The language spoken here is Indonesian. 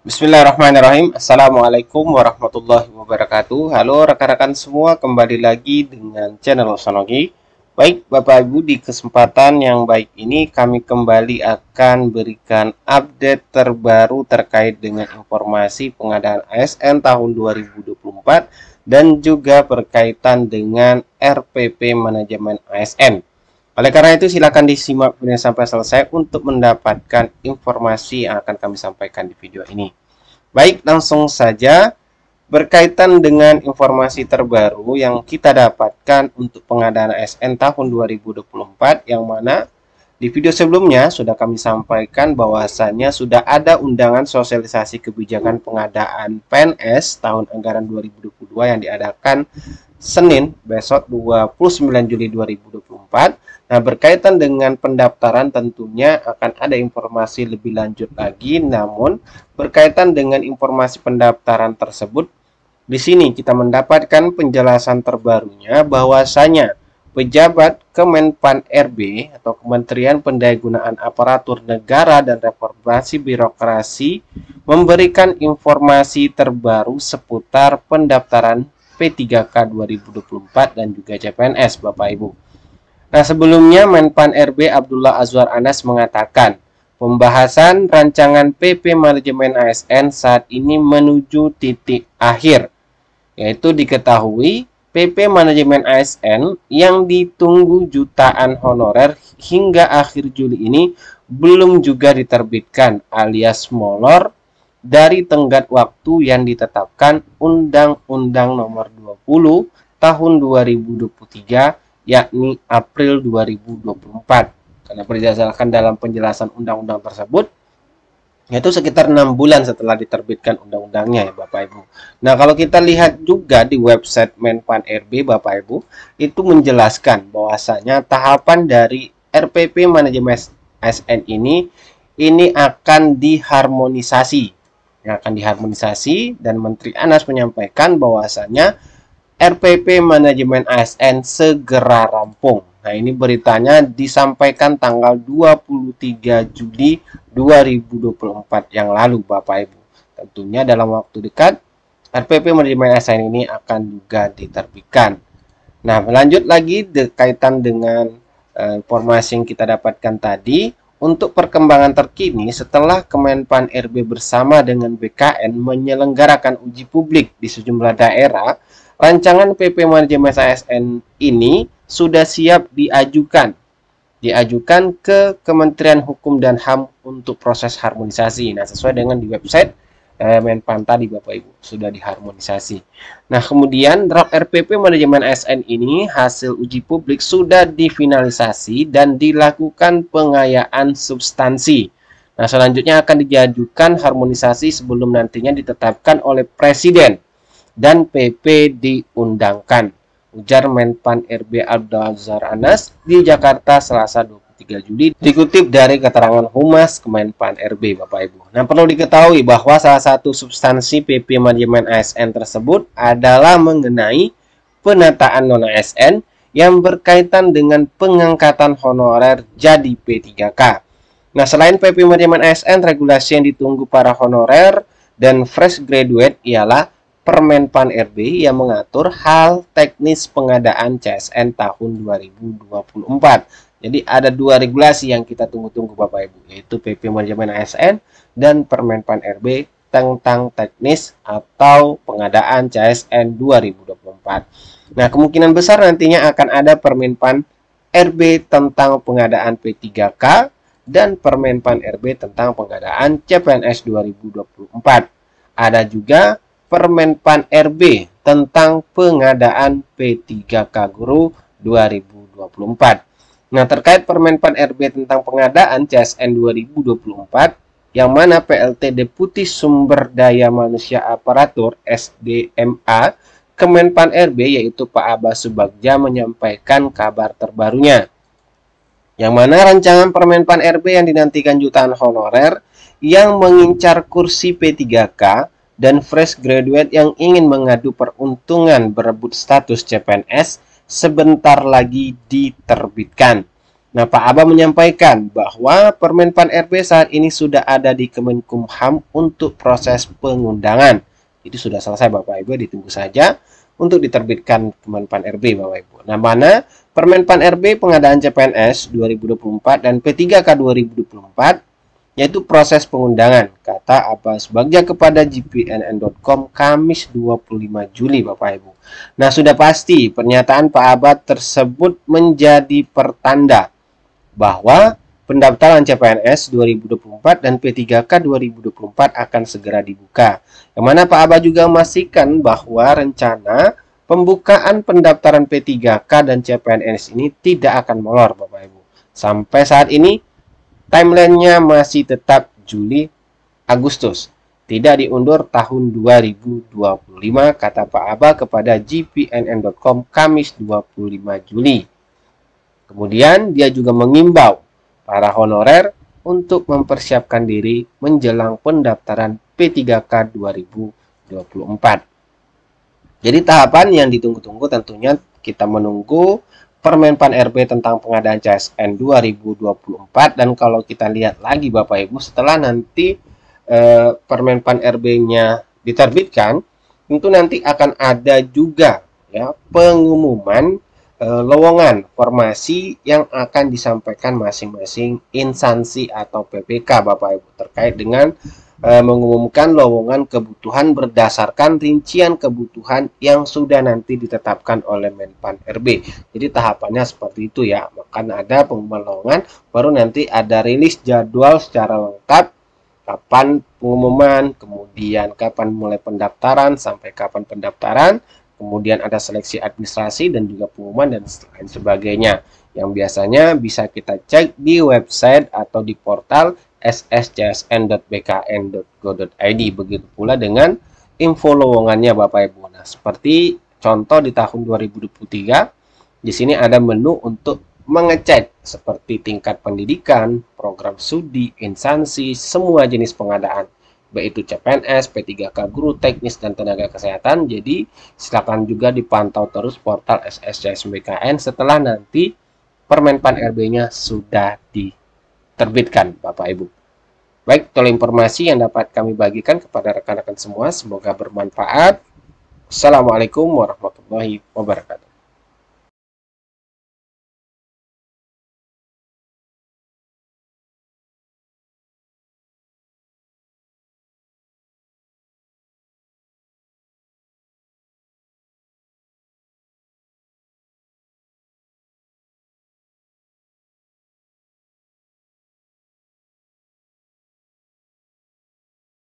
Bismillahirrahmanirrahim Assalamualaikum warahmatullahi wabarakatuh Halo rekan-rekan semua kembali lagi dengan channel Sonogi Baik Bapak Ibu di kesempatan yang baik ini kami kembali akan berikan update terbaru terkait dengan informasi pengadaan ASN tahun 2024 Dan juga berkaitan dengan RPP manajemen ASN oleh karena itu, silakan disimak video sampai selesai untuk mendapatkan informasi yang akan kami sampaikan di video ini. Baik, langsung saja berkaitan dengan informasi terbaru yang kita dapatkan untuk pengadaan ASN tahun 2024 yang mana di video sebelumnya sudah kami sampaikan bahwasannya sudah ada undangan sosialisasi kebijakan pengadaan PNS tahun anggaran 2022 yang diadakan Senin besok 29 Juli 2024. Nah, berkaitan dengan pendaftaran tentunya akan ada informasi lebih lanjut lagi. Namun, berkaitan dengan informasi pendaftaran tersebut, di sini kita mendapatkan penjelasan terbarunya bahwasanya pejabat Kemenpan RB atau Kementerian Pendayagunaan Aparatur Negara dan Reformasi Birokrasi memberikan informasi terbaru seputar pendaftaran P3K 2024 dan juga CPNS Bapak Ibu. Nah sebelumnya Menpan RB Abdullah Azwar Anas mengatakan pembahasan rancangan PP manajemen ASN saat ini menuju titik akhir yaitu diketahui PP manajemen ASN yang ditunggu jutaan honorer hingga akhir Juli ini belum juga diterbitkan alias molor dari tenggat waktu yang ditetapkan Undang-Undang Nomor 20 Tahun 2023 yakni April 2024. Karena berdasarkan dalam penjelasan undang-undang tersebut yaitu sekitar enam bulan setelah diterbitkan undang-undangnya ya Bapak Ibu. Nah kalau kita lihat juga di website Menpan RB Bapak Ibu itu menjelaskan bahwasanya tahapan dari RPP manajemen SN ini ini akan diharmonisasi yang akan diharmonisasi dan Menteri Anas menyampaikan bahwasannya RPP manajemen ASN segera rampung. Nah, ini beritanya disampaikan tanggal 23 Juli 2024 yang lalu Bapak Ibu. Tentunya dalam waktu dekat RPP manajemen ASN ini akan juga diterbitkan. Nah, lanjut lagi kaitan dengan uh, informasi yang kita dapatkan tadi untuk perkembangan terkini, setelah Kemenpan RB bersama dengan BKN menyelenggarakan uji publik di sejumlah daerah, rancangan PP Manajemen ASN ini sudah siap diajukan diajukan ke Kementerian Hukum dan HAM untuk proses harmonisasi. Nah, sesuai dengan di website Eh, Menpan tadi Bapak Ibu sudah diharmonisasi. Nah, kemudian draft RPP manajemen ASN ini hasil uji publik sudah difinalisasi dan dilakukan pengayaan substansi. Nah, selanjutnya akan diajukan harmonisasi sebelum nantinya ditetapkan oleh Presiden dan PP diundangkan. Ujar Menpan RB Abdul Azhar Anas di Jakarta Selasa 20 3 Juli dikutip dari keterangan Humas Kemenpan RB Bapak Ibu. Nah perlu diketahui bahwa salah satu substansi PP manajemen ASN tersebut adalah mengenai penataan non ASN yang berkaitan dengan pengangkatan honorer jadi P3K. Nah selain PP manajemen ASN regulasi yang ditunggu para honorer dan fresh graduate ialah Permenpan RB yang mengatur hal teknis pengadaan CSN tahun 2024 jadi ada dua regulasi yang kita tunggu-tunggu Bapak Ibu, yaitu PP Manajemen ASN dan Permenpan RB tentang teknis atau pengadaan CSN 2024. Nah, kemungkinan besar nantinya akan ada Permenpan RB tentang pengadaan P3K dan Permenpan RB tentang pengadaan CPNS 2024. Ada juga Permenpan RB tentang pengadaan P3K Guru 2024. Nah, terkait Permen RB tentang pengadaan CSN 2024 yang mana PLT Deputi Sumber Daya Manusia Aparatur SDMA Kemenpan RB yaitu Pak Abbas Subagja menyampaikan kabar terbarunya. Yang mana rancangan Permenpan RB yang dinantikan jutaan honorer yang mengincar kursi P3K dan fresh graduate yang ingin mengadu peruntungan berebut status CPNS sebentar lagi diterbitkan. Nah, Pak Aba menyampaikan bahwa Permenpan RB saat ini sudah ada di Kemenkumham untuk proses pengundangan. Itu sudah selesai Bapak Ibu, ditunggu saja untuk diterbitkan Kemenpan RB Bapak Ibu. Nah, mana Permenpan RB pengadaan CPNS 2024 dan P3K 2024 yaitu proses pengundangan, kata Abbas Bagja kepada gpnn.com Kamis 25 Juli Bapak Ibu. Nah sudah pasti pernyataan Pak Abad tersebut menjadi pertanda bahwa pendaftaran CPNS 2024 dan P3K 2024 akan segera dibuka. Yang mana Pak Abad juga memastikan bahwa rencana pembukaan pendaftaran P3K dan CPNS ini tidak akan molor Bapak Ibu. Sampai saat ini Timelinenya masih tetap Juli Agustus. Tidak diundur tahun 2025 kata Pak Aba kepada gpnn.com Kamis 25 Juli. Kemudian dia juga mengimbau para honorer untuk mempersiapkan diri menjelang pendaftaran P3K 2024. Jadi tahapan yang ditunggu-tunggu tentunya kita menunggu Permenpan RB tentang pengadaan CSN 2024 dan kalau kita lihat lagi Bapak Ibu setelah nanti eh, Permenpan RB-nya diterbitkan tentu nanti akan ada juga ya pengumuman eh, lowongan formasi yang akan disampaikan masing-masing instansi atau PPK Bapak Ibu terkait dengan Eh, mengumumkan lowongan kebutuhan berdasarkan rincian kebutuhan yang sudah nanti ditetapkan oleh Menpan RB. Jadi tahapannya seperti itu ya. Maka ada pengumuman lowongan, baru nanti ada rilis jadwal secara lengkap kapan pengumuman, kemudian kapan mulai pendaftaran sampai kapan pendaftaran, kemudian ada seleksi administrasi dan juga pengumuman dan lain sebagainya yang biasanya bisa kita cek di website atau di portal sscsn.bkn.go.id begitu pula dengan info lowongannya Bapak Ibu. Nah, seperti contoh di tahun 2023 di sini ada menu untuk mengecek seperti tingkat pendidikan, program studi, instansi, semua jenis pengadaan baik itu CPNS, P3K guru, teknis dan tenaga kesehatan. Jadi silakan juga dipantau terus portal SSCSBKN setelah nanti Permenpan RB-nya sudah di terbitkan, Bapak Ibu. Baik, itulah informasi yang dapat kami bagikan kepada rekan-rekan semua. Semoga bermanfaat. Assalamualaikum warahmatullahi wabarakatuh.